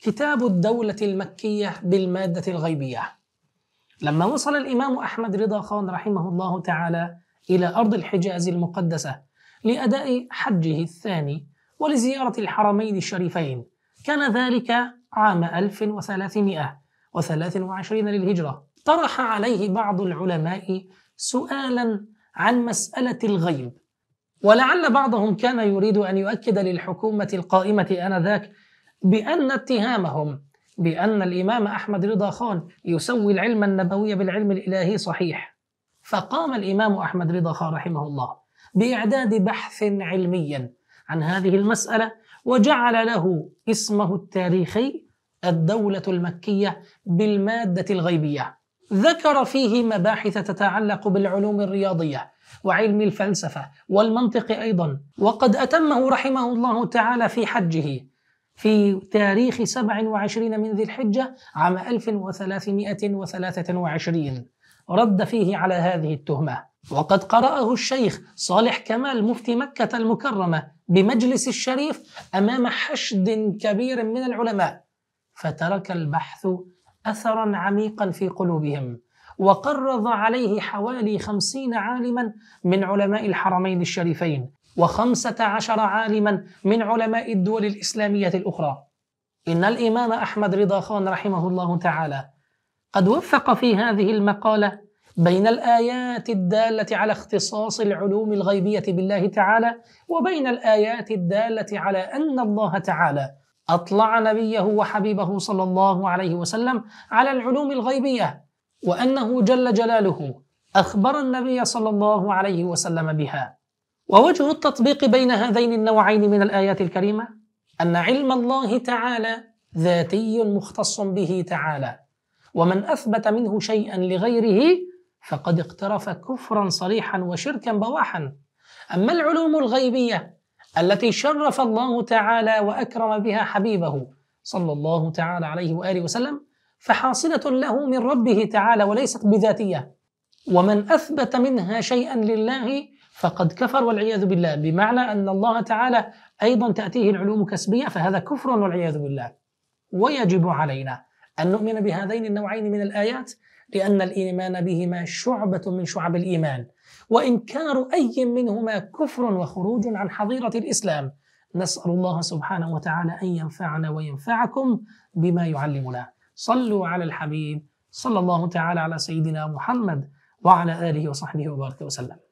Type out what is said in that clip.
كتاب الدولة المكية بالمادة الغيبية لما وصل الإمام أحمد رضا خان رحمه الله تعالى إلى أرض الحجاز المقدسة لأداء حجه الثاني ولزيارة الحرمين الشريفين كان ذلك عام 1323 للهجرة طرح عليه بعض العلماء سؤالا عن مسألة الغيب ولعل بعضهم كان يريد أن يؤكد للحكومة القائمة آنذاك بأن اتهامهم بأن الإمام أحمد رضا خان يسوي العلم النبوي بالعلم الإلهي صحيح فقام الإمام أحمد رضا خان رحمه الله بإعداد بحث علميا عن هذه المسألة وجعل له اسمه التاريخي الدولة المكية بالمادة الغيبية ذكر فيه مباحث تتعلق بالعلوم الرياضية وعلم الفلسفة والمنطق أيضا وقد أتمه رحمه الله تعالى في حجه في تاريخ 27 من ذي الحجة عام 1323 رد فيه على هذه التهمة وقد قرأه الشيخ صالح كمال مفتي مكة المكرمة بمجلس الشريف أمام حشد كبير من العلماء فترك البحث أثرا عميقا في قلوبهم وقرض عليه حوالي خمسين عالما من علماء الحرمين الشريفين وخمسة عشر عالما من علماء الدول الإسلامية الأخرى إن الإمام أحمد رضا خان رحمه الله تعالى قد وفق في هذه المقالة بين الآيات الدالة على اختصاص العلوم الغيبية بالله تعالى وبين الآيات الدالة على أن الله تعالى أطلع نبيه وحبيبه صلى الله عليه وسلم على العلوم الغيبية وأنه جل جلاله أخبر النبي صلى الله عليه وسلم بها ووجه التطبيق بين هذين النوعين من الايات الكريمه ان علم الله تعالى ذاتي مختص به تعالى ومن اثبت منه شيئا لغيره فقد اقترف كفرا صريحا وشركا بواحا اما العلوم الغيبيه التي شرف الله تعالى واكرم بها حبيبه صلى الله تعالى عليه واله وسلم فحاصله له من ربه تعالى وليست بذاتيه ومن اثبت منها شيئا لله فقد كفر والعياذ بالله بمعنى أن الله تعالى أيضا تأتيه العلوم كسبية فهذا كفر والعياذ بالله ويجب علينا أن نؤمن بهذين النوعين من الآيات لأن الإيمان بهما شعبة من شعب الإيمان وإنكار أي منهما كفر وخروج عن حظيرة الإسلام نسأل الله سبحانه وتعالى أن ينفعنا وينفعكم بما يعلمنا صلوا على الحبيب صلى الله تعالى على سيدنا محمد وعلى آله وصحبه وبارك وسلم